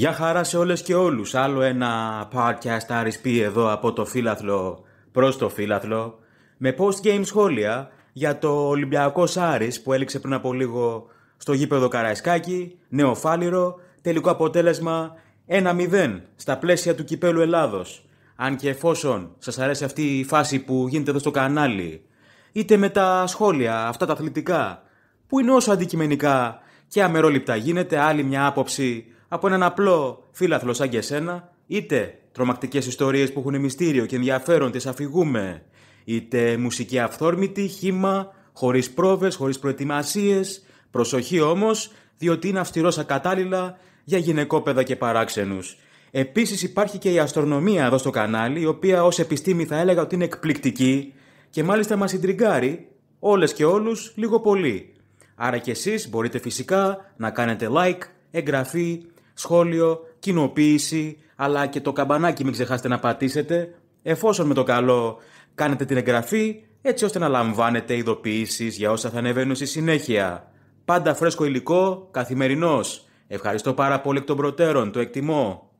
Γεια χαρά σε όλες και όλους. Άλλο ένα podcast RSP εδώ από το φύλαθλο προς το φύλαθλο με post-game σχόλια για το Ολυμπιακός Σάρις που έληξε πριν από λίγο στο γήπεδο Καραϊσκάκη, νεοφάλιρο, τελικό αποτέλεσμα 1-0 στα πλαίσια του κυπέλου Ελλάδος. Αν και εφόσον σας αρέσει αυτή η φάση που γίνεται εδώ στο κανάλι, είτε με τα σχόλια αυτά τα αθλητικά, που είναι όσο αντικειμενικά και αμερόληπτα γίνεται, άλλη μια άποψη από έναν απλό φίλαθλο σαν και εσένα, είτε τρομακτικές ιστορίες που έχουν μυστήριο και ενδιαφέρον, τις αφηγούμε, είτε μουσική αυθόρμητη, χήμα, χωρίς πρόβες, χωρίς προετοιμασίες. Προσοχή όμως, διότι είναι αυστηρός ακατάλληλα για γυναικόπαιδα και παράξενους. Επίσης υπάρχει και η αστρονομία εδώ στο κανάλι, η οποία ως επιστήμη θα έλεγα ότι είναι εκπληκτική και μάλιστα μας συντριγκάρει όλες και όλους λίγο πολύ. Άρα και εσείς μπορείτε φυσικά να κάνετε like, εγγραφή σχόλιο, κοινοποίηση, αλλά και το καμπανάκι μην ξεχάσετε να πατήσετε, εφόσον με το καλό κάνετε την εγγραφή, έτσι ώστε να λαμβάνετε ειδοποιήσεις για όσα θα ανεβαίνουν στη συνέχεια. Πάντα φρέσκο υλικό, καθημερινός. Ευχαριστώ πάρα πολύ εκ των προτέρων, το εκτιμώ.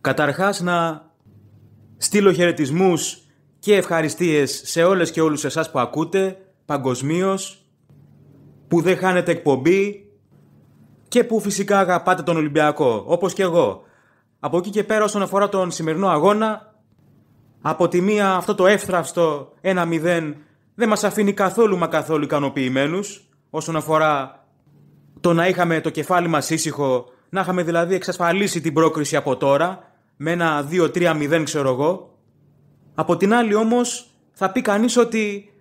Καταρχάς να στείλω χαιρετισμούς και ευχαριστίες σε όλες και όλους εσάς που ακούτε, παγκοσμίως, που δεν χάνετε εκπομπή, και που φυσικά αγαπάτε τον Ολυμπιακό, όπως και εγώ. Από εκεί και πέρα όσον αφορά τον σημερινό αγώνα, από τη μία αυτό το εύθραυστο 1-0 δεν μας αφήνει καθόλου μα καθόλου ικανοποιημένους όσον αφορά το να είχαμε το κεφάλι μας ήσυχο, να είχαμε δηλαδή εξασφαλίσει την πρόκριση από τώρα, με ένα 2-3-0 ξέρω εγώ. Από την άλλη όμως θα πει κανείς ότι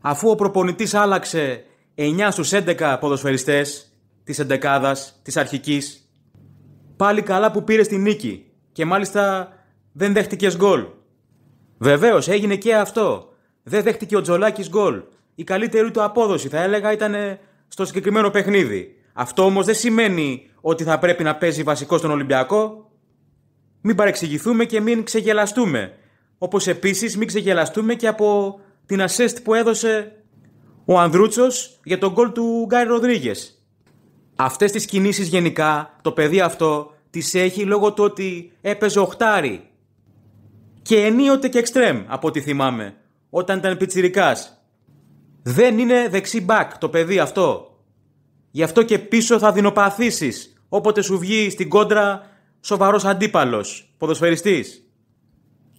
αφού ο προπονητής άλλαξε 9 στου 11 ποδοσφαιριστές της εντεκάδας, της αρχικής. Πάλι καλά που πήρε τη νίκη και μάλιστα δεν δέχτηκες γκολ. Βεβαίως έγινε και αυτό. Δεν δέχτηκε ο Τζολάκης γκολ. Η καλύτερη του απόδοση, θα έλεγα, ήταν στο συγκεκριμένο παιχνίδι. Αυτό όμως δεν σημαίνει ότι θα πρέπει να παίζει βασικό στον Ολυμπιακό. Μην παρεξηγηθούμε και μην ξεγελαστούμε. Όπως επίσης μην ξεγελαστούμε και από την assist που έδωσε ο Ανδρούτσος για τον γκολ του Γκάι Ροδρίγε. Αυτές τις κινήσεις γενικά το παιδί αυτό τις έχει λόγω του ότι έπαιζε οχτάρι. Και ενίοτε και εξτρέμ, από ό,τι θυμάμαι, όταν ήταν πιτσυρικά. Δεν είναι δεξί μπακ το παιδί αυτό. Γι' αυτό και πίσω θα δεινοπαθήσεις όποτε σου βγει στην κόντρα σοβαρός αντίπαλος, ποδοσφαιριστής.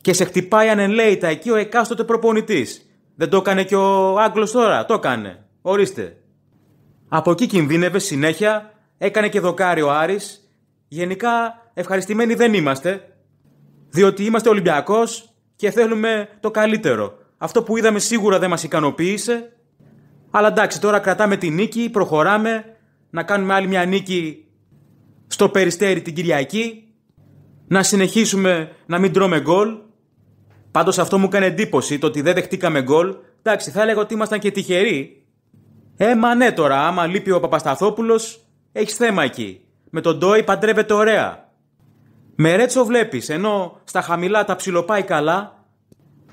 Και σε χτυπάει ανελέητα εκεί ο εκάστοτε προπονητής. Δεν το έκανε και ο Άγγλος τώρα, το έκανε. Ορίστε. Από εκεί κινδύνευε συνέχεια, έκανε και ο Άρης. Γενικά ευχαριστημένοι δεν είμαστε, διότι είμαστε Ολυμπιακός και θέλουμε το καλύτερο. Αυτό που είδαμε σίγουρα δεν μας ικανοποίησε, αλλά εντάξει τώρα κρατάμε τη νίκη, προχωράμε, να κάνουμε άλλη μια νίκη στο Περιστέρι την Κυριακή, να συνεχίσουμε να μην τρώμε γκολ. Πάντως αυτό μου έκανε εντύπωση το ότι δεν δεχτήκαμε γκολ. Εντάξει, θα έλεγα ότι ήμασταν και τυχεροί ε, μα ναι τώρα, άμα λείπει ο Παπασταθόπουλος, έχεις θέμα εκεί. Με τον Ντόι παντρεύεται ωραία. Με ρέτσο βλέπεις, ενώ στα χαμηλά τα ψιλοπάει καλά,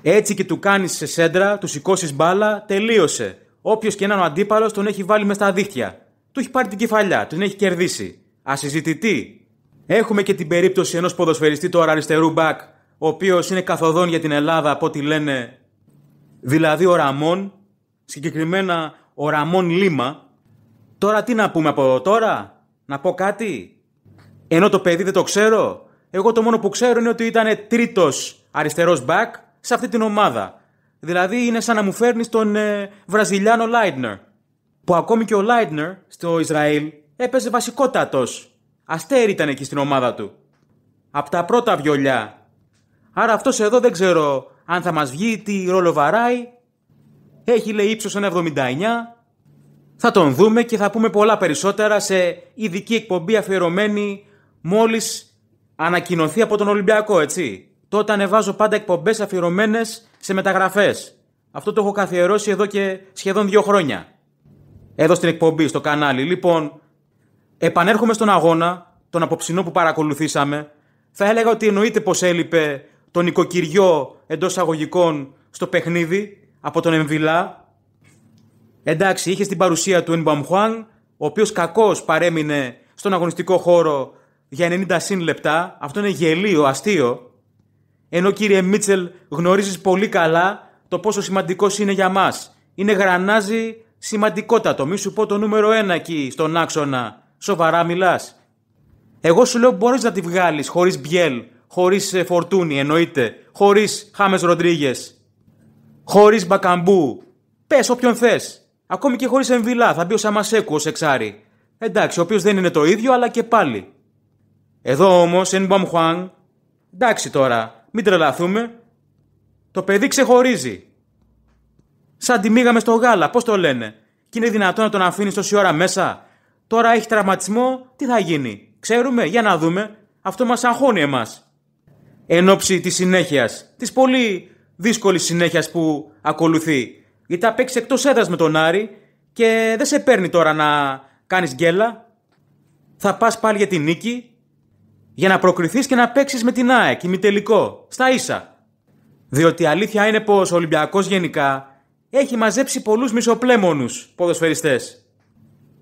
έτσι και του κάνεις σε σέντρα, του σηκώσεις μπάλα, τελείωσε. Όποιος και έναν αντίπαλος τον έχει βάλει μες στα δίχτυα. Του έχει πάρει την κεφαλιά, την έχει κερδίσει. Ασυζητητή. Έχουμε και την περίπτωση ενός ποδοσφαιριστή τώρα αριστερού μπακ, ο οποίος είναι καθοδόν για την Ελλάδα από ό,τι λένε. Δηλαδή ο Ραμόν, συγκεκριμένα ο Ραμόν Λίμα. Τώρα τι να πούμε από τώρα, να πω κάτι. Ενώ το παιδί δεν το ξέρω. Εγώ το μόνο που ξέρω είναι ότι ήταν τρίτος αριστερός back σε αυτή την ομάδα. Δηλαδή είναι σαν να μου φέρνεις τον ε, Βραζιλιάνο Λάιντνερ. Που ακόμη και ο Λάιντνερ στο Ισραήλ έπαιζε βασικότατος. Αστέρι ήταν εκεί στην ομάδα του. Απ' τα πρώτα βιολιά. Άρα αυτός εδώ δεν ξέρω αν θα μας βγει, τι ρόλο βαράει έχει λέει ύψος 1,79. Θα τον δούμε και θα πούμε πολλά περισσότερα σε ειδική εκπομπή αφιερωμένη μόλις ανακοινωθεί από τον Ολυμπιακό, έτσι. Τότε ανεβάζω πάντα εκπομπές αφιερωμένες σε μεταγραφές. Αυτό το έχω καθιερώσει εδώ και σχεδόν δύο χρόνια. Εδώ στην εκπομπή, στο κανάλι. Λοιπόν, επανέρχομαι στον αγώνα, τον απόψινό που παρακολουθήσαμε. Θα έλεγα ότι εννοείται πως έλειπε το νοικοκυριό εντός αγωγικών στο παιχνίδι, από τον Εμβιλά. Εντάξει, είχε την παρουσία του Ενμπαμχουάν, ο οποίος κακώ παρέμεινε στον αγωνιστικό χώρο για 90 συν λεπτά. Αυτό είναι γελίο, αστείο. Ενώ κύριε Μίτσελ γνωρίζεις πολύ καλά το πόσο σημαντικός είναι για μας. Είναι γρανάζι σημαντικότατο. Μη σου πω το νούμερο ένα εκεί στον άξονα. Σοβαρά μιλάς. Εγώ σου λέω μπορείς να τη βγάλεις χωρίς Μπιέλ, χωρίς ε, Φορτούνη εννοείται, χωρίς χάμες ροντρίγες χωρίς μπακαμπού. Πες όποιον θες. Ακόμη και χωρίς εμβυλά θα μπει ο Σαμασέκου ω εξάρι. Εντάξει, ο οποίος δεν είναι το ίδιο, αλλά και πάλι. Εδώ όμως, εν μπαμχουάν. Εντάξει τώρα, μην τρελαθούμε. Το παιδί ξεχωρίζει. Σαν τη στο γάλα, πώς το λένε. Και είναι δυνατόν να τον αφήνεις τόση ώρα μέσα. Τώρα έχει τραυματισμό, τι θα γίνει. Ξέρουμε, για να δούμε. Αυτό μας αγχώνει εμάς. Εν ώψη της συνέχειας, της πολύ δύσκολη συνέχεια που ακολουθεί. Γιατί θα παίξει εκτός έδρας με τον Άρη και δεν σε παίρνει τώρα να κάνεις γκέλα. Θα πας πάλι για την νίκη για να προκριθείς και να παίξεις με την ΑΕΚ, τελικό, στα ίσα. Διότι η αλήθεια είναι πως ο Ολυμπιακός γενικά έχει μαζέψει πολλούς μισοπλέμονους ποδοσφαιριστές.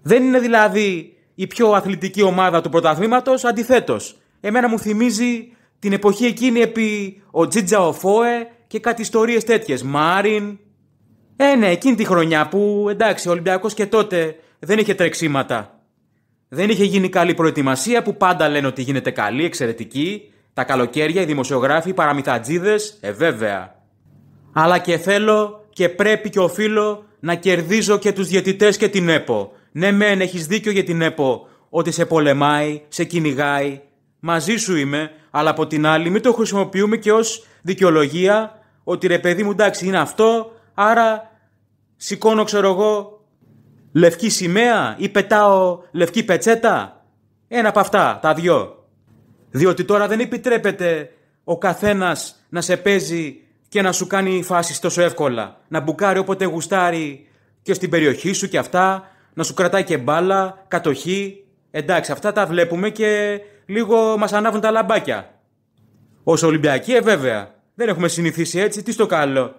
Δεν είναι δηλαδή η πιο αθλητική ομάδα του πρωταθλήματος, αντιθέτως. Εμένα μου θυμίζει την εποχή εκείνη επί ο Τζίτζα Οφόε, και κάτι ιστορίες τέτοιες. Μάριν. Ε, ναι, εκείνη τη χρονιά που εντάξει, ο Ολυμπιακός και τότε δεν είχε τρεξίματα. Δεν είχε γίνει καλή προετοιμασία που πάντα λένε ότι γίνεται καλή, εξαιρετική. Τα καλοκαίρια, οι δημοσιογράφοι, οι παραμυθατζίδες, ε, βέβαια. Αλλά και θέλω και πρέπει και οφείλω να κερδίζω και τους διαιτητές και την ΕΠΟ. Ναι, μεν, έχεις δίκιο για την ΕΠΟ ότι σε πολεμάει, σε κυνηγάει. Μαζί σου είμαι, αλλά από την άλλη μην το χρησιμοποιούμε και ως δικαιολογία ότι ρε παιδί μου εντάξει είναι αυτό, άρα σηκώνω ξέρω εγώ λευκή σημαία ή πετάω λευκή πετσέτα. Ένα από αυτά, τα δυο. Διότι τώρα δεν επιτρέπεται ο καθένας να σε παίζει και να σου κάνει φάσεις τόσο εύκολα. Να μπουκάρει όποτε γουστάρει και στην περιοχή σου και αυτά, να σου κρατάει και μπάλα, κατοχή. Εντάξει, αυτά τα βλέπουμε και λίγο μας ανάβουν τα λαμπάκια. Ως Ολυμπιακοί, ε, βέβαια. Δεν έχουμε συνηθίσει έτσι, τι στο καλό.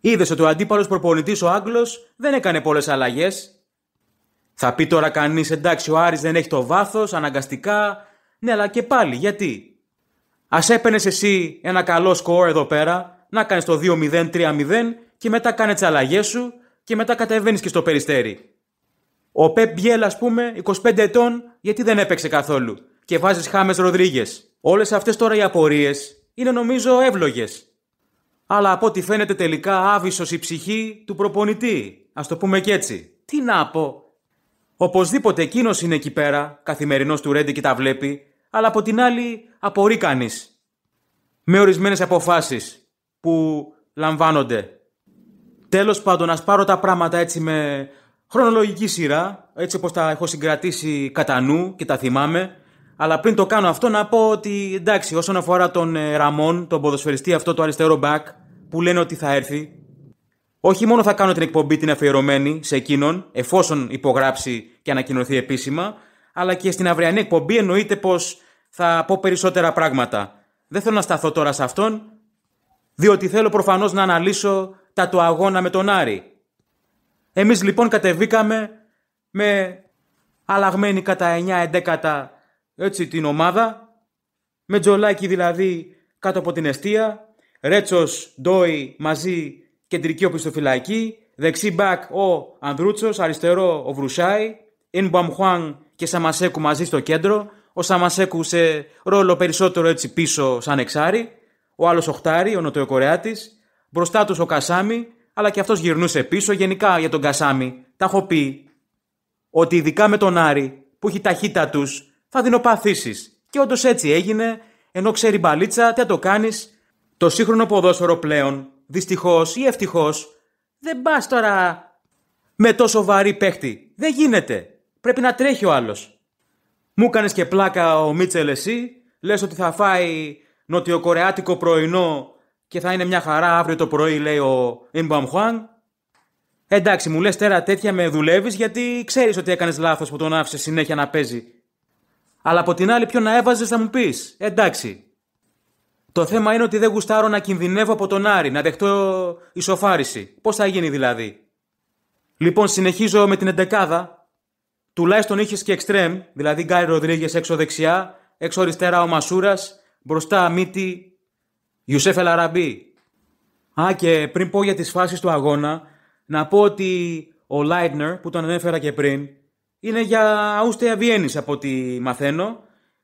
Είδες ότι ο αντίπαλος προπονητής ο Άγγλος δεν έκανε πολλές αλλαγές. Θα πει τώρα κανείς εντάξει, ο Άρης δεν έχει το βάθος, αναγκαστικά. Ναι, αλλά και πάλι γιατί. Ας έπαινες εσύ ένα καλό σκορ εδώ πέρα, να κάνεις το 2-0, 3-0 και μετά κάνει τις αλλαγές σου και μετά κατεβαίνεις και στο περιστέρι. Ο Πεπ Μπιέλ, ας πούμε, 25 ετών, γιατί δεν έπαιξε καθόλου. Και βάζεις Χάμες Ροδρίγε. Όλες αυτές τώρα οι απορίες είναι νομίζω εύλογες. Αλλά από ό,τι φαίνεται τελικά άβυσος η ψυχή του προπονητή. Ας το πούμε και έτσι. Τι να πω. Οπωσδήποτε εκείνος είναι εκεί πέρα, καθημερινός του Ρέντι και τα βλέπει, αλλά από την άλλη απορεί κανείς. Με ορισμένες αποφάσεις που λαμβάνονται. Τέλος πάντων, ας πάρω τα πράγματα έτσι με χρονολογική σειρά, έτσι όπως τα έχω συγκρατήσει κατά νου και τα θυμάμαι. Αλλά πριν το κάνω αυτό, να πω ότι εντάξει, όσον αφορά τον ε, Ραμόν, τον ποδοσφαιριστή αυτό, το αριστερό back, που λένε ότι θα έρθει, όχι μόνο θα κάνω την εκπομπή την αφιερωμένη σε εκείνον, εφόσον υπογράψει και ανακοινωθεί επίσημα, αλλά και στην αυριανή εκπομπή εννοείται πως θα πω περισσότερα πράγματα. Δεν θέλω να σταθώ τώρα σε αυτόν, διότι θέλω προφανώς να αναλύσω τα του αγώνα με τον Άρη. Εμείς λοιπόν κατεβήκαμε με αλλαγμένη κατά 9-11 έτσι, την ομάδα. Με τζολάκι δηλαδή κάτω από την εστία Ρέτσος, Ντόι μαζί κεντρική οπισθοφυλακή. Δεξί μπακ ο Ανδρούτσος, αριστερό ο Βρουσάη. Ινμπαμ Χουάν και Σαμασέκου μαζί στο κέντρο. Ο Σαμασέκου σε ρόλο περισσότερο έτσι πίσω σαν εξάρι. Ο άλλος Οχτάρι, ο Νοτιοκορεάτης. Μπροστά τους ο Κασάμι, αλλά και αυτός γυρνούσε πίσω. Γενικά για τον Κασάμι, τα έχω πει ότι ειδικά με τον Άρη που έχει ταχύτητα τους θα δεινοπαθήσει. Και όντως έτσι έγινε, ενώ ξέρει μπαλίτσα, τι το κάνεις. Το σύγχρονο ποδόσφαιρο πλέον, δυστυχώς ή ευτυχώς, δεν πας τώρα με τόσο βαρύ παίχτη. Δεν γίνεται. Πρέπει να τρέχει ο άλλος. Μου έκανε και πλάκα ο Μίτσελ εσύ. Λες ότι θα φάει νοτιοκορεάτικο πρωινό και θα είναι μια χαρά αύριο το πρωί, λέει ο Ιμπαμ Εντάξει, μου λες τέρα τέτοια με δουλεύεις γιατί ξέρεις ότι έκανες λάθος που τον άφησες συνέχεια να παίζει αλλά από την άλλη, πιο να έβαζες, θα μου πεις. Ε, εντάξει. Το θέμα είναι ότι δεν γουστάρω να κινδυνεύω από τον Άρη, να δεχτώ ισοφάριση. Πώς θα γίνει δηλαδή. Λοιπόν, συνεχίζω με την εντεκάδα. Τουλάχιστον είχες και εξτρέμ, δηλαδή Γκάρι Ροδρίγε έξω δεξιά, έξω αριστερά ο Μασούρας, μπροστά Μίτι, Ιουσέφ Ελαραμπή. Α, και πριν πω για τις φάσεις του αγώνα, να πω ότι ο Λάιντνερ που τον ανέφερα και πριν, είναι για Αούστεα Βιέννης από ό,τι μαθαίνω.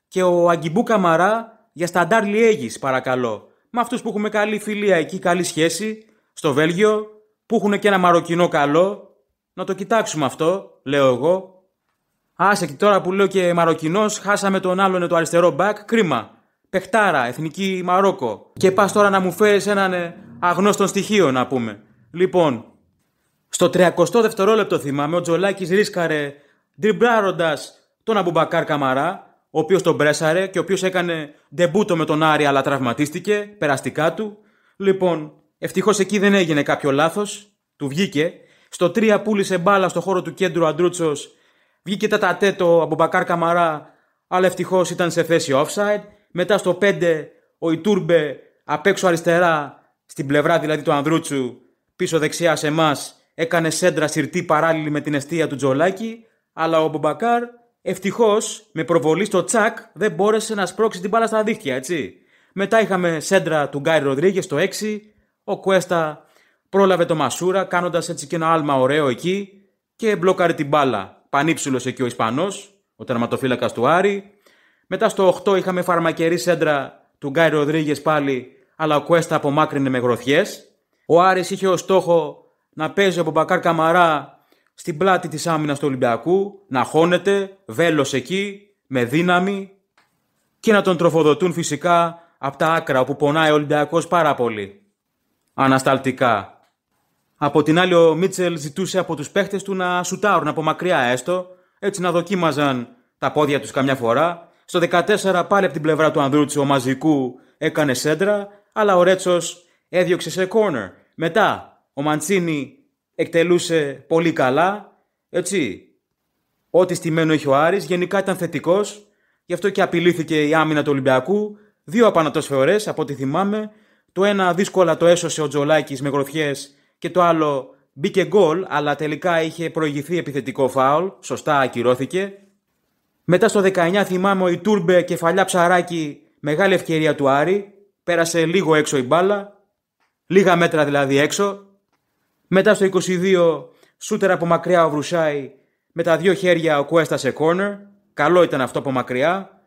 Και ο Αγκιμπού Καμαρά για Σταντάρ Λιέγης, παρακαλώ. Με αυτούς που έχουμε καλή φιλία εκεί, καλή σχέση, στο Βέλγιο, που έχουν και ένα μαροκινό καλό. Να το κοιτάξουμε αυτό, λέω εγώ. Άσε και τώρα που λέω και μαροκινός, χάσαμε τον άλλον ε, το αριστερό μπακ, κρίμα. Πεχτάρα, εθνική Μαρόκο. Και πας τώρα να μου φέρεις έναν ε, αγνώστον στοιχείο, να πούμε. Λοιπόν, στο 32ο δευτερόλεπτο θυμάμαι, ο Τζολάκης ρίσκαρε Ντριμπράροντα τον Αμπουμπακάρ Καμαρά, ο οποίος τον πρέσαρε και ο οποίος έκανε ντεμπούτο με τον Άρη, αλλά τραυματίστηκε, περαστικά του. Λοιπόν, ευτυχώς εκεί δεν έγινε κάποιο λάθος, του βγήκε. Στο 3 πούλησε μπάλα στο χώρο του κέντρου Αντρούτσος, βγήκε τα τατέτο ο Καμαρά, αλλά ευτυχώς ήταν σε θέση offside. Μετά στο 5 ο Ιτούρμπε απ' έξω αριστερά, στην πλευρά δηλαδή του Ανδρούτσου, πίσω δεξιά σε εμάς, έκανε σέντρα σιρτή παράλληλη με την αιστεία του Τζολάκη αλλά ο Μπομπακάρ ευτυχώς με προβολή στο τσακ δεν μπόρεσε να σπρώξει την μπάλα στα δίχτυα, έτσι. Μετά είχαμε σέντρα του Γκάρι Ροντρίγκε στο 6. Ο Κουέστα πρόλαβε το Μασούρα κάνοντας έτσι και ένα άλμα ωραίο εκεί και μπλόκαρε την μπάλα. Πανύψηλο εκεί ο Ισπανός, ο τερματοφύλακας του Άρη. Μετά στο 8 είχαμε φαρμακερή σέντρα του Γκάι Ροδρίγε πάλι, αλλά ο Κουέστα απομάκρυνε με γροθιές. Ο Άρης είχε ως στόχο να παίζει ο Μπακάρ Καμαρά στην πλάτη της άμυνας του Ολυμπιακού, να χώνεται, βέλος εκεί, με δύναμη και να τον τροφοδοτούν φυσικά από τα άκρα όπου πονάει ο Ολυμπιακός πάρα πολύ. Ανασταλτικά. Από την άλλη ο Μίτσελ ζητούσε από τους παίχτες του να σουτάρουν από μακριά έστω, έτσι να δοκίμαζαν τα πόδια τους καμιά φορά. Στο 14 πάλι από την πλευρά του Ανδρούτσι ο Μαζικού έκανε σέντρα, αλλά ο Ρέτσος έδιωξε σε κόρνερ Μετά ο Μαντσίνη εκτελούσε πολύ καλά, έτσι. Ό,τι στημένο είχε ο Άρης, γενικά ήταν θετικός, γι' αυτό και απειλήθηκε η άμυνα του Ολυμπιακού, δύο απανατός από ό,τι θυμάμαι, το ένα δύσκολα το έσωσε ο Τζολάκης με γροθιές και το άλλο μπήκε γκολ, αλλά τελικά είχε προηγηθεί επιθετικό φάουλ, σωστά ακυρώθηκε. Μετά στο 19 θυμάμαι ο Ιτούρμπε κεφαλιά ψαράκι, μεγάλη ευκαιρία του Άρη, πέρασε λίγο έξω η μπάλα, λίγα μέτρα δηλαδή έξω, μετά στο 22, σούτερ από μακριά ο Βρουσάη με τα δύο χέρια ο Κουέστα σε corner. Καλό ήταν αυτό από μακριά.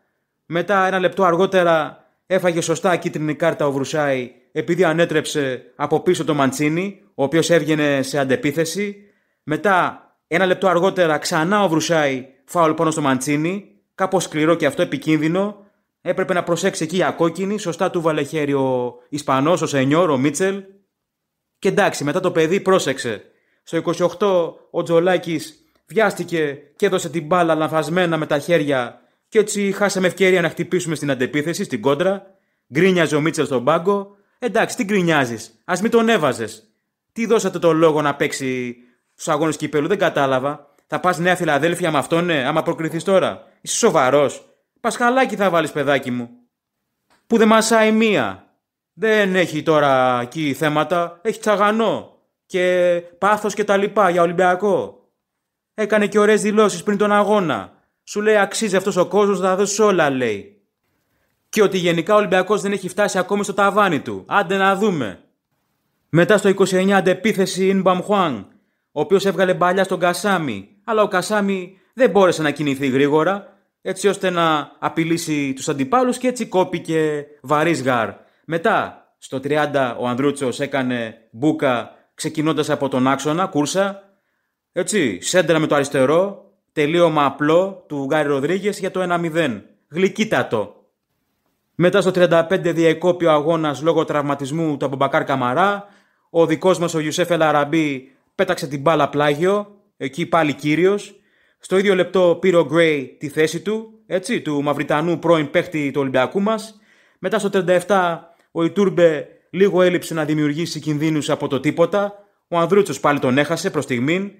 Μετά ένα λεπτό αργότερα έφαγε σωστά κίτρινη κάρτα ο Βρουσάη επειδή ανέτρεψε από πίσω το Μαντσίνη, ο οποίος έβγαινε σε αντεπίθεση. Μετά ένα λεπτό αργότερα ξανά ο Βρουσάη φάουλ πάνω στο Μαντσίνη. Κάπως σκληρό και αυτό επικίνδυνο. Έπρεπε να προσέξει εκεί η ακόκκινη. Σωστά του βάλε χέρι ο Ισπανός, ο Σενιόρ, ο Μίτσελ. Και εντάξει, μετά το παιδί πρόσεξε. Στο 28 ο Τζολάκης βιάστηκε και έδωσε την μπάλα λανθασμένα με τα χέρια και έτσι χάσαμε ευκαιρία να χτυπήσουμε στην αντεπίθεση, στην κόντρα. Γκρίνιαζε ο Μίτσελ στον πάγκο. Εντάξει, τι γκρινιάζεις, ας μην τον έβαζες. Τι δώσατε το λόγο να παίξει στους αγώνες κυπέλου, δεν κατάλαβα. Θα πας Νέα Φιλαδέλφια με αυτόν, ναι, άμα προκριθείς τώρα. Είσαι σοβαρός. Πασχαλάκι θα βάλεις, παιδάκι μου. Που δεν μασάει μία. Δεν έχει τώρα εκεί θέματα. Έχει τσαγανό και πάθος και τα λοιπά για Ολυμπιακό. Έκανε και ωραίες δηλώσεις πριν τον αγώνα. Σου λέει αξίζει αυτός ο κόσμος να δώσεις όλα λέει. Και ότι γενικά ο Ολυμπιακός δεν έχει φτάσει ακόμη στο ταβάνι του. Άντε να δούμε. Μετά στο 29 αντεπίθεση είναι Μπαμχουάν, ο οποίος έβγαλε μπαλιά στον Κασάμι. Αλλά ο Κασάμι δεν μπόρεσε να κινηθεί γρήγορα έτσι ώστε να απειλήσει τους αντιπάλους και έτσι κόπηκε βαρύς γαρ. Μετά στο 30 ο Ανδρούτσος έκανε μπουκα ξεκινώντας από τον άξονα, κούρσα. Έτσι, σέντρα με το αριστερό, τελείωμα απλό του Γκάρι Ροδρίγες για το 1-0. Γλυκύτατο. Μετά στο 35 διεκόπη ο αγώνας λόγω τραυματισμού του Αμπομπακάρ Καμαρά. Ο δικός μας ο Ιουσέφ Ελαραμπή πέταξε την μπάλα πλάγιο, εκεί πάλι κύριος. Στο ίδιο λεπτό πήρε ο Γκρέι τη θέση του, έτσι, του Μαυριτανού πρώην παίχτη του Ολυμπιακού μας, Μετά στο 37 ο Ιτούρμπε λίγο έλειψε να δημιουργήσει κινδύνους από το τίποτα. Ο Ανδρούτσος πάλι τον έχασε προς στιγμή.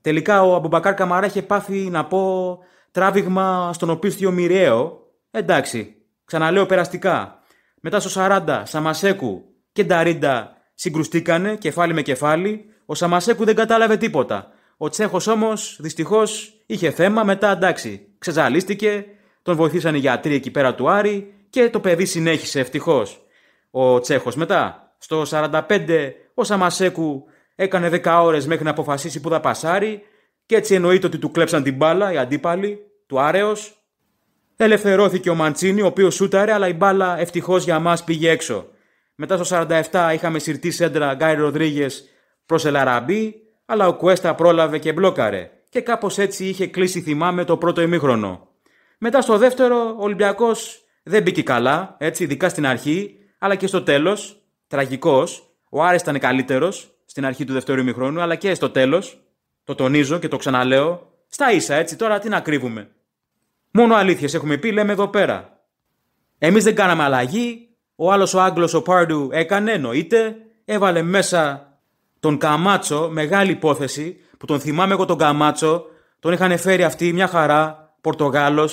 Τελικά ο Αμπουμπακάρ Καμαρά είχε πάθει, να πω, τράβηγμα στον οπίστιο μοιραίο. Εντάξει, ξαναλέω περαστικά. Μετά στο 40, Σαμασέκου και Νταρίντα συγκρουστήκανε κεφάλι με κεφάλι. Ο Σαμασέκου δεν κατάλαβε τίποτα. Ο Τσέχος όμως δυστυχώς είχε θέμα. Μετά εντάξει, ξεζαλίστηκε. Τον βοηθήσαν οι γιατροί εκεί πέρα του Άρη και το παιδί συνέχισε ευτυχώς ο Τσέχος. Μετά, στο 45, ο Σαμασέκου έκανε 10 ώρες μέχρι να αποφασίσει που θα πασάρει και έτσι εννοείται ότι του κλέψαν την μπάλα οι αντίπαλοι, του Άρεος. Ελευθερώθηκε ο Μαντσίνη, ο οποίος σούταρε, αλλά η μπάλα ευτυχώς για μας πήγε έξω. Μετά στο 47 είχαμε συρτή σέντρα Γκάι Ροδρίγες προς Ελαραμπή, αλλά ο Κουέστα πρόλαβε και μπλόκαρε. Και κάπως έτσι είχε κλείσει, θυμάμαι, το πρώτο ημίχρονο. Μετά στο δεύτερο, ο Ολυμπιακός δεν μπήκε καλά, έτσι, ειδικά στην αρχή αλλά και στο τέλος, τραγικός, ο Άρης ήταν καλύτερος στην αρχή του δεύτερου ημιχρόνου, αλλά και στο τέλος, το τονίζω και το ξαναλέω, στα ίσα έτσι τώρα τι να κρύβουμε. Μόνο αλήθειες έχουμε πει, λέμε εδώ πέρα. Εμείς δεν κάναμε αλλαγή. Ο άλλος ο Άγγλος ο Πάρντου έκανε, εννοείται. Έβαλε μέσα τον Καμάτσο, μεγάλη υπόθεση, που τον θυμάμαι εγώ τον Καμάτσο. Τον είχαν φέρει αυτοί μια χαρά, Πορτογάλος.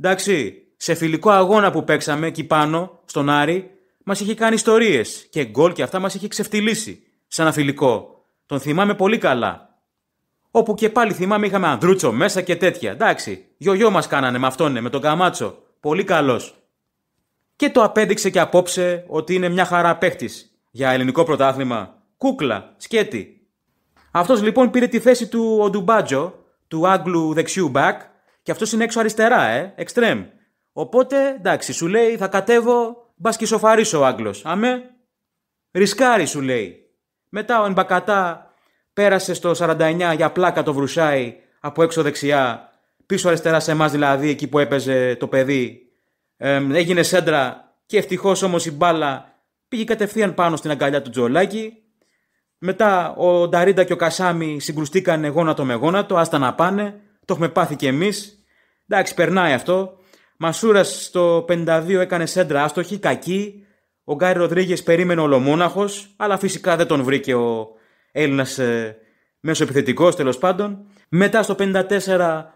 Εντάξει, σε φιλικό αγώνα που παίξαμε εκεί πάνω, στον Άρη, μας είχε κάνει ιστορίες και γκολ και αυτά μας είχε ξεφτυλίσει. Σαν αφιλικό. Τον θυμάμαι πολύ καλά. Όπου και πάλι θυμάμαι είχαμε Ανδρούτσο μέσα και τέτοια. Εντάξει, γιογιό μας κάνανε με αυτόν, με τον Καμάτσο. Πολύ καλός. Και το απέδειξε και απόψε ότι είναι μια χαρά παίχτης για ελληνικό πρωτάθλημα. Κούκλα, σκέτη. Αυτός λοιπόν πήρε τη θέση του Οντουμπάτζο, του Άγγλου δεξιού μπακ, και αυτός είναι έξω αριστερά, ε, εξτρέμ. Οπότε εντάξει, σου λέει θα κατέβω Μπα και ο Άγγλος. Αμέ. Ρισκάρι σου λέει. Μετά ο Εμπακατά πέρασε στο 49 για πλάκα το βρουσάι από έξω δεξιά. Πίσω αριστερά σε εμάς δηλαδή εκεί που έπαιζε το παιδί. Ε, έγινε σέντρα και ευτυχώς όμως η μπάλα πήγε κατευθείαν πάνω στην αγκαλιά του Τζολάκη. Μετά ο Νταρίντα και ο Κασάμι συγκρουστήκαν γόνατο με γόνατο, άστα να πάνε, το έχουμε πάθει κι εμείς. Εντάξει, περνάει αυτό. Μασούρας στο 52 έκανε σέντρα άστοχη, κακή. Ο Γκάρι Ροδρίγε περίμενε ολομόναχος, αλλά φυσικά δεν τον βρήκε ο Έλληνας ε, μέσο επιθετικός τέλος πάντων. Μετά στο 54,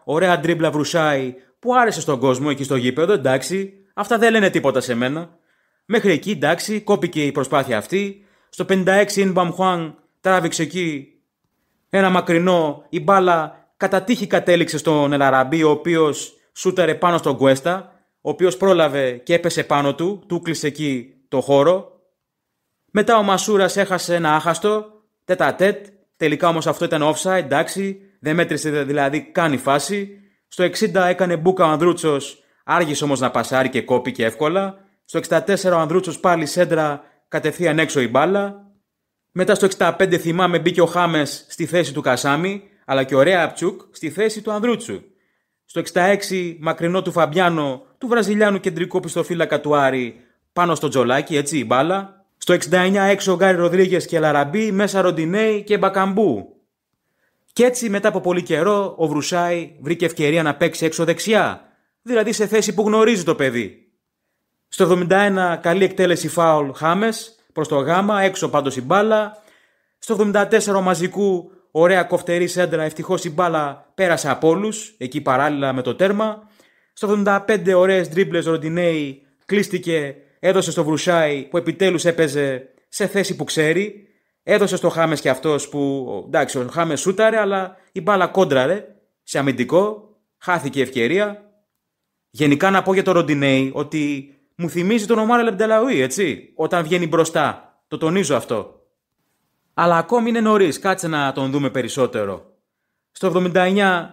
ωραία ντρίμπλα βρουσάει που άρεσε στον κόσμο εκεί στο γήπεδο, εντάξει. Αυτά δεν λένε τίποτα σε μένα. Μέχρι εκεί εντάξει, κόπηκε η προσπάθεια αυτή. Στο 56 Ινμπαμ Χουάν τράβηξε εκεί ένα μακρινό, η μπάλα κατά τύχη κατέληξε στον Ελαραμπή, ο οποίος σούταρε πάνω στον Κουέστα, ο οποίος πρόλαβε και έπεσε πάνω του, του κλείσε εκεί το χώρο. Μετά ο Μασούρας έχασε ένα άχαστο, τέτα τέτ, τελικά όμως αυτό ήταν offside, εντάξει, δεν μέτρησε δηλαδή καν η φάση. Στο 60 έκανε μπουκα ο Ανδρούτσος, άργησε όμως να πασάρει και κόπηκε εύκολα. Στο 64 ο Ανδρούτσος πάλι σέντρα, κατευθείαν έξω η μπάλα. Μετά στο 65 θυμάμαι μπήκε ο Χάμες στη θέση του Κασάμι, αλλά και ο Ρέα Απτσούκ στη θέση του Ανδρούτσου. Στο 66 μακρινό του Φαμπιάνο, του Βραζιλιάνου κεντρικού πιστοφύλακα του Άρη, πάνω στο τζολάκι, έτσι η μπάλα. Στο 69 έξω ο Γκάρι Ροδρίγες και Λαραμπή, μέσα Ροντινέη και Μπακαμπού. Κι έτσι μετά από πολύ καιρό ο Βρουσάη βρήκε ευκαιρία να παίξει έξω δεξιά, δηλαδή σε θέση που γνωρίζει το παιδί. Στο 71 καλή εκτέλεση φάουλ Χάμες προς το γάμα, έξω πάντως η μπάλα. Στο 74 ο μαζικού Ωραία κοφτερή σέντρα, ευτυχώς η μπάλα πέρασε από όλους, εκεί παράλληλα με το τέρμα. Στο 75 ωραίε τρίπλε Ροντινέη κλείστηκε, έδωσε στο Βρουσάι που επιτέλους έπαιζε σε θέση που ξέρει. Έδωσε στο Χάμες και αυτός που εντάξει, ο Χάμες σούταρε, αλλά η μπάλα κόντραρε σε αμυντικό. Χάθηκε η ευκαιρία. Γενικά να πω για το Ροντινέη ότι μου θυμίζει τον Ομάρα Λεμπτελαούι, έτσι, όταν βγαίνει μπροστά. Το τονίζω αυτό. Αλλά ακόμη είναι νωρίς, κάτσε να τον δούμε περισσότερο. Στο 79,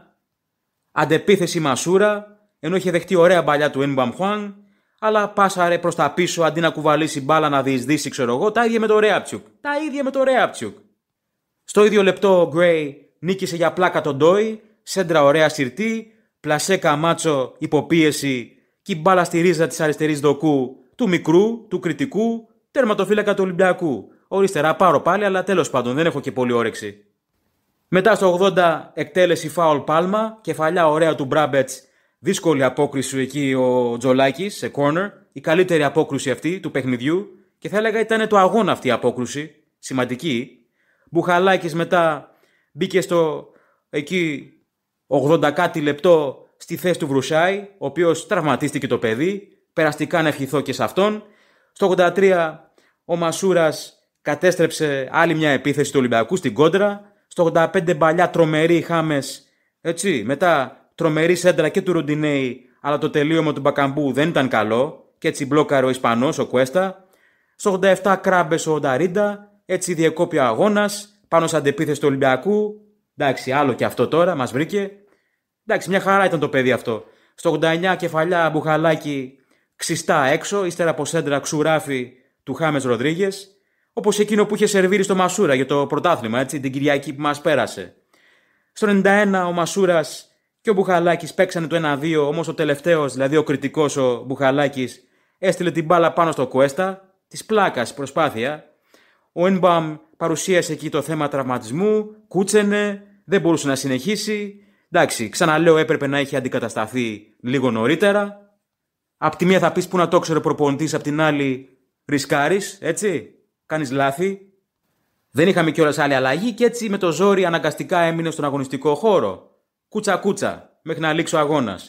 αντεπίθεση Μασούρα, ενώ είχε δεχτεί ωραία παλιά του Ένμπαμ Χουάν, αλλά πάσαρε προς τα πίσω αντί να κουβαλήσει μπάλα να διεισδύσει, ξέρω εγώ, τα ίδια με το Ρέαπτσουκ, Τα ίδια με το Ρέαπτσουκ. Στο ίδιο λεπτό ο Γκρέι νίκησε για πλάκα τον Ντόι, σέντρα ωραία σιρτή, πλασέ καμάτσο υποπίεση και μπάλα στη ρίζα της αριστερής δοκού του μικρού, του κριτικού, τερματοφύλακα του Ολυμπιακού. Οριστερά πάρω πάλι, αλλά τέλος πάντων δεν έχω και πολύ όρεξη. Μετά στο 80 εκτέλεση φάουλ πάλμα, κεφαλιά ωραία του Μπράμπετ. Δύσκολη απόκριση εκεί ο Τζολάκης σε corner. Η καλύτερη απόκριση αυτή του παιχνιδιού και θα έλεγα ήταν το αγώνα αυτή η απόκριση. Σημαντική. Μπουχαλάκης μετά μπήκε στο εκεί 80 κάτι λεπτό στη θέση του Βρουσάη, ο οποίος τραυματίστηκε το παιδί. Περαστικά να ευχηθώ και σε αυτόν. Στο 83 ο μασούρας κατέστρεψε άλλη μια επίθεση του Ολυμπιακού στην κόντρα. Στο 85 μπαλιά τρομερή Χάμες. Έτσι, μετά τρομερή σέντρα και του Ροντινέη, αλλά το τελείωμα του Μπακαμπού δεν ήταν καλό και έτσι μπλόκαρε ο Ισπανός, ο Κουέστα. Στο 87 κράμπες ο Νταρίντα, έτσι διεκόπη ο αγώνας, πάνω σε αντεπίθεση του Ολυμπιακού. Εντάξει, άλλο και αυτό τώρα, μας βρήκε. Εντάξει, μια χαρά ήταν το παιδί αυτό. Στο 89 κεφαλιά μπουχαλάκι ξιστά έξω, ύστερα από σέντρα ξουράφι του Χάμες Ροδρίγε. Όπως εκείνο που είχε σερβίρει στο Μασούρα για το πρωτάθλημα, έτσι, την Κυριακή που μας πέρασε. Στο 91 ο Μασούρας και ο Μπουχαλάκης παίξανε το 1-2, όμως ο τελευταίος, δηλαδή ο κριτικός ο Μπουχαλάκης, έστειλε την μπάλα πάνω στο Κουέστα, της πλάκας προσπάθεια. Ο Ενμπαμ παρουσίασε εκεί το θέμα τραυματισμού, κούτσενε, δεν μπορούσε να συνεχίσει. Εντάξει, ξαναλέω έπρεπε να έχει αντικατασταθεί λίγο νωρίτερα. Απ' τη μία θα πεις που να το ξέρει προπονητής, απ' την άλλη ρισκάρει, έτσι κάνεις λάθη. Δεν είχαμε κιόλας άλλη αλλαγή και έτσι με το ζόρι αναγκαστικά έμεινε στον αγωνιστικό χώρο. Κούτσα-κούτσα, μέχρι να λήξει ο αγώνας.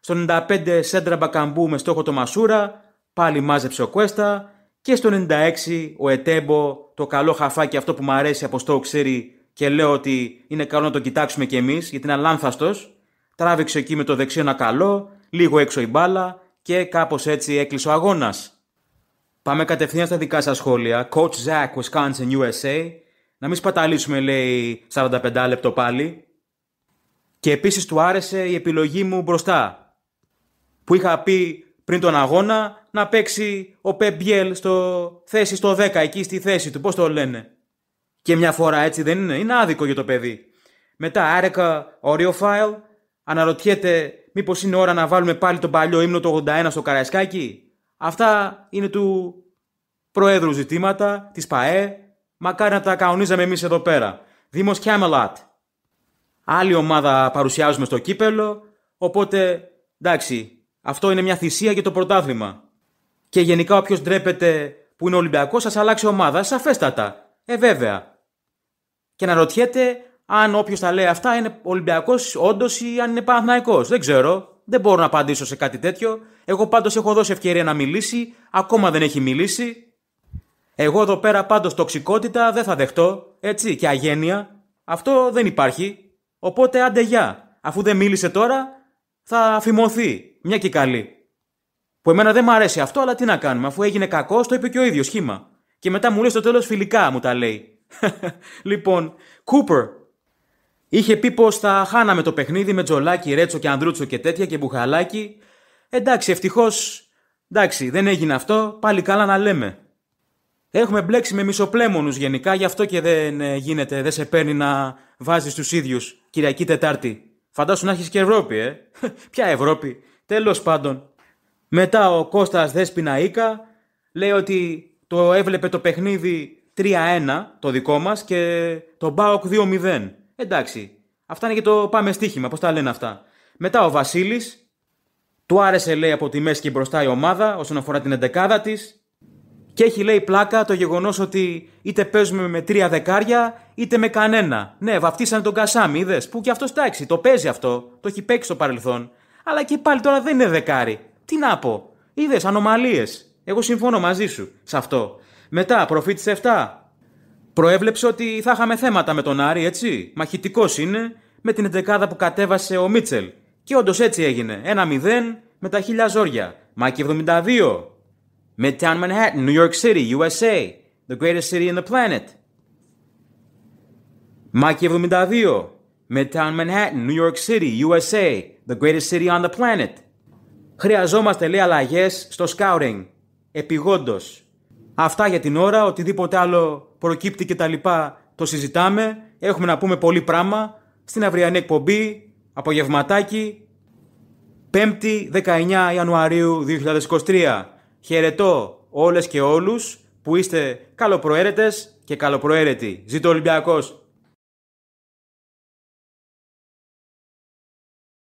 Στο 95 σέντρα μπακαμπού με στόχο το Μασούρα, πάλι μάζεψε ο Κουέστα. Και στο 96 ο Ετέμπο, το καλό χαφάκι αυτό που μου αρέσει από στόχο ξέρει και λέω ότι είναι καλό να το κοιτάξουμε κι εμείς, γιατί είναι αλάνθαστος. Τράβηξε εκεί με το δεξίο ένα καλό, λίγο έξω η μπάλα και κάπως έτσι έκλεισε ο αγώνας. Πάμε κατευθείαν στα δικά σας σχόλια. Coach Zach, Wisconsin, USA. Να μην σπαταλήσουμε, λέει, 45 λεπτό πάλι. Και επίσης του άρεσε η επιλογή μου μπροστά. Που είχα πει πριν τον αγώνα να παίξει ο Πεμπιέλ στο θέση στο 10, εκεί στη θέση του, πώς το λένε. Και μια φορά έτσι δεν είναι, είναι άδικο για το παιδί. Μετά άρεκα Oreo File. αναρωτιέται μήπως είναι ώρα να βάλουμε πάλι τον παλιό ύμνο το 81 στο Καραϊσκάκι. Αυτά είναι του Προέδρου ζητήματα, της ΠαΕ. Μακάρι να τα καονίζαμε εμείς εδώ πέρα. Δήμος Κιάμελατ. Άλλη ομάδα παρουσιάζουμε στο κύπελο, οπότε εντάξει, αυτό είναι μια θυσία για το πρωτάθλημα. Και γενικά όποιος ντρέπεται που είναι Ολυμπιακός ας αλλάξει ομάδα, σαφέστατα. Ε βέβαια. Και να ρωτιέται αν όποιος τα λέει αυτά είναι ολυμπιακός όντως ή αν είναι Παναθηναϊκός. Δεν ξέρω. Δεν μπορώ να απαντήσω σε κάτι τέτοιο. Εγώ πάντως έχω δώσει ευκαιρία να μιλήσει. Ακόμα δεν έχει μιλήσει. Εγώ εδώ πέρα πάντως τοξικότητα δεν θα δεχτώ. Έτσι και αγένεια. Αυτό δεν υπάρχει. Οπότε άντε γεια. Αφού δεν μίλησε τώρα, θα αφημωθεί. Μια και καλή. Που εμένα δεν μου αρέσει αυτό, αλλά τι να κάνουμε. Αφού έγινε κακό, το είπε και ο ίδιος σχήμα. Και μετά μου λέει στο τέλος φιλικά, μου τα λέει. λοιπόν, κούπερ. Είχε πει πως θα χάναμε το παιχνίδι με Τζολάκι, Ρέτσο και Ανδρούτσο και τέτοια και Μπουχαλάκι. Εντάξει, ευτυχώς. Εντάξει, δεν έγινε αυτό. Πάλι καλά να λέμε. Έχουμε μπλέξει με μισοπλέμονους γενικά, γι' αυτό και δεν ε, γίνεται, δεν σε παίρνει να βάζεις τους ίδιους Κυριακή Τετάρτη. Φαντάσου να έχεις και Ευρώπη, ε. Ποια Ευρώπη. Τέλος πάντων. Μετά ο Κώστας Δέσπινα Ήκα λέει ότι το έβλεπε το παιχνίδι 3-1 το δικό μας και το Μπάοκ 2-0. Εντάξει. Αυτά είναι για το πάμε στοίχημα, πώς τα λένε αυτά. Μετά ο Βασίλης. Του άρεσε, λέει, από τη μέση και μπροστά η ομάδα όσον αφορά την εντεκάδα της. Και έχει, λέει, πλάκα το γεγονός ότι είτε παίζουμε με τρία δεκάρια είτε με κανένα. Ναι, βαφτίσανε τον Κασάμι, είδες. Που και αυτός εντάξει, το παίζει αυτό. Το έχει παίξει στο παρελθόν. Αλλά και πάλι τώρα δεν είναι δεκάρι. Τι να πω. Είδες, ανομαλίες. Εγώ συμφωνώ μαζί σου σε αυτό. Μετά, προφήτης 7 προέβλεψε ότι θα είχαμε θέματα με τον Άρη, έτσι. Μαχητικός είναι, με την εντεκάδα που κατέβασε ο Μίτσελ. Και όντως έτσι έγινε. 1-0 με τα χίλια ζόρια. Μάκη 72. Midtown Manhattan, New York City, USA. The greatest city in the planet. Μάκη 72. Midtown Manhattan, New York City, USA. The greatest city on the planet. Χρειαζόμαστε λέει αλλαγές στο scouting. Επιγόντως. Αυτά για την ώρα. Οτιδήποτε άλλο προκύπτει και τα λοιπά, Το συζητάμε. Έχουμε να πούμε πολύ πράγμα στην αυριανή εκπομπή, απογευματάκι, 5η 19 Ιανουαρίου 2023. Χαιρετώ όλες και όλους που είστε καλοπροαίρετες και καλοπροαίρετοι. Ζήτω Ολυμπιακός!